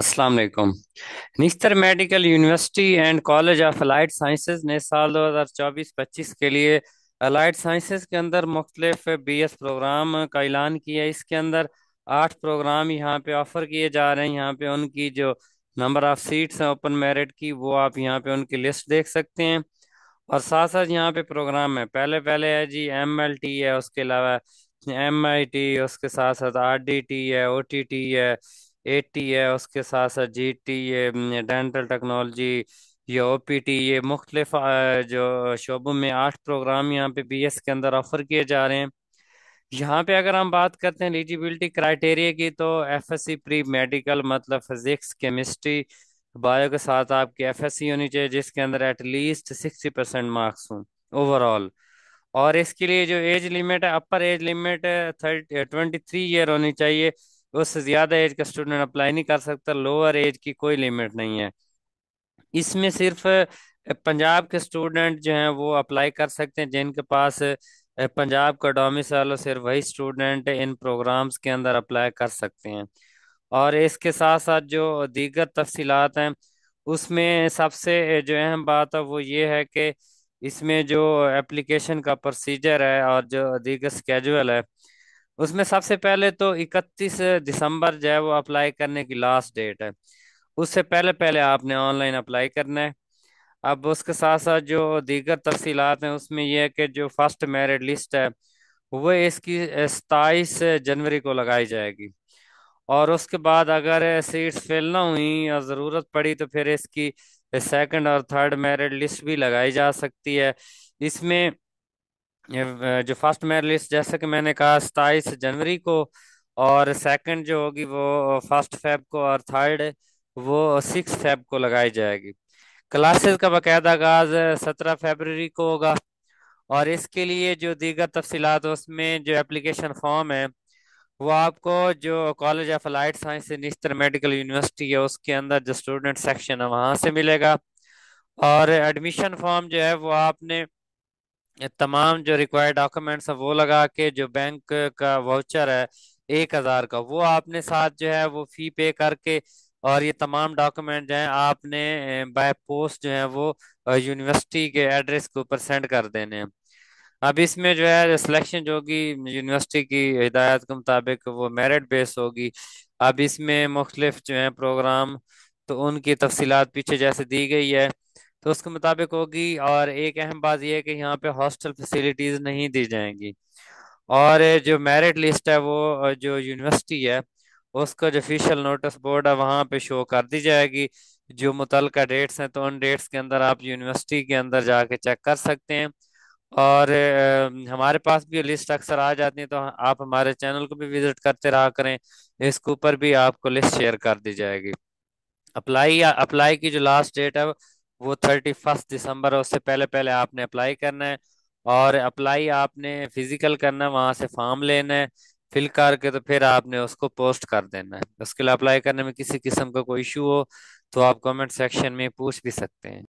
Aslam Nishtar medical university and college of allied sciences ने साल 2024-25 के लिए अलाइड साइंसेज के अंदर मुख्तलिफ बी एस प्रोग्राम का ऐलान किया है इसके अंदर आठ प्रोग्राम यहाँ पे ऑफ़र किए जा रहे हैं यहाँ पे उनकी जो नंबर ऑफ़ सीट्स हैं ओपन मेरिट की वो आप यहाँ पे उनकी लिस्ट देख सकते हैं और साथ साथ यहाँ पे प्रोग्राम है पहले पहले है जी एम एल टी है उसके अलावा एम आई टी उसके साथ साथ आर डी टी है ओ टी टी है एटी है उसके साथ साथ जी टी ये डेंटल टेक्नोलॉजी ये ओ पी टी ये मुख्तलिफ जो शोबों में आठ प्रोग्राम यहाँ पे बी एस के अंदर ऑफर किए जा रहे हैं यहाँ पे अगर हम बात करते हैं एलिजिबिलिटी क्राइटेरिया की तो F S C pre medical मतलब फिजिक्स केमिस्ट्री बायो के साथ आपकी एफ एस सी होनी चाहिए जिसके अंदर एटलीस्ट सिक्सटी परसेंट मार्क्स हों ओवरऑल और इसके लिए जो एज लिमिट है upper age limit thirty twenty three year होनी चाहिए उससे ज़्यादा एज का स्टूडेंट अप्लाई नहीं कर सकता लोअर एज की कोई लिमिट नहीं है इसमें सिर्फ पंजाब के स्टूडेंट जो हैं वो अप्लाई कर सकते हैं जिनके पास पंजाब का डोमिसाइल सिर्फ वही स्टूडेंट इन प्रोग्राम्स के अंदर अप्लाई कर सकते हैं और इसके साथ साथ जो दीगर तफसीलत हैं उसमें सबसे जो अहम बात है वो ये है कि इसमें जो एप्लीकेशन का प्रोसीजर है और जो दीगर स्केजुअल है उसमें सबसे पहले तो 31 दिसंबर जो है वो अप्लाई करने की लास्ट डेट है उससे पहले पहले आपने ऑनलाइन अप्लाई करना है अब उसके साथ साथ जो दीगर तफसीलत हैं उसमें यह है कि जो फर्स्ट मेरिट लिस्ट है वो इसकी सताईस जनवरी को लगाई जाएगी और उसके बाद अगर सीट्स फिल ना हुई और ज़रूरत पड़ी तो फिर इसकी सेकंड और थर्ड मेरिट लिस्ट भी लगाई जा सकती है इसमें जो फर्स्ट मेर लिस्ट जैसे कि मैंने कहा सताईस जनवरी को और सेकंड जो होगी वो फर्स्ट फेब को और थर्ड वो सिक्स फेब को लगाई जाएगी क्लासेस का बाकायदा आगाज सत्रह फेबररी को होगा और इसके लिए जो दीगर तफसीत उसमें जो एप्लीकेशन फॉर्म है वो आपको जो college of allied science Nishtar medical university है उसके अंदर जो स्टूडेंट सेक्शन है वहाँ से मिलेगा और एडमिशन फॉर्म जो है वो आपने तमाम जो रिक्वायर्ड डॉक्यूमेंट्स है वो लगा के जो बैंक का वाउचर है एक हज़ार का वो आपने साथ जो है वो फ़ी पे करके और ये तमाम डॉक्यूमेंट जो है आपने बाय पोस्ट जो है वो यूनिवर्सिटी के एड्रेस के ऊपर सेंड कर देने अब इसमें जो है सिलेक्शन जो होगी यूनिवर्सिटी की हिदायत के मुताबिक वो मेरिट बेस होगी अब इसमें मुख्तलिफ जो है प्रोग्राम तो उनकी तफसीत पीछे जैसे दी गई है तो उसके मुताबिक होगी और एक अहम बात यह है कि यहाँ पे हॉस्टल फैसिलिटीज़ नहीं दी जाएंगी और जो मेरिट लिस्ट है वो जो यूनिवर्सिटी है उसका जो ऑफिशियल नोटिस बोर्ड है वहाँ पे शो कर दी जाएगी जो मुतल डेट्स हैं तो उन डेट्स के अंदर आप यूनिवर्सिटी के अंदर जाके चेक कर सकते हैं और हमारे पास भी लिस्ट अक्सर आ जाती है तो आप हमारे चैनल को भी विज़िट करते रहा करें इसके ऊपर भी आपको लिस्ट शेयर कर दी जाएगी अप्लाई अप्लाई की जो लास्ट डेट है वो थर्टी फर्स्ट दिसंबर है उससे पहले पहले आपने अप्लाई करना है और अप्लाई आपने फिजिकल करना है वहाँ से फॉर्म लेना है फिल करके तो फिर आपने उसको पोस्ट कर देना है उसके लिए अप्लाई करने में किसी किस्म का कोई इशू हो तो आप कमेंट सेक्शन में पूछ भी सकते हैं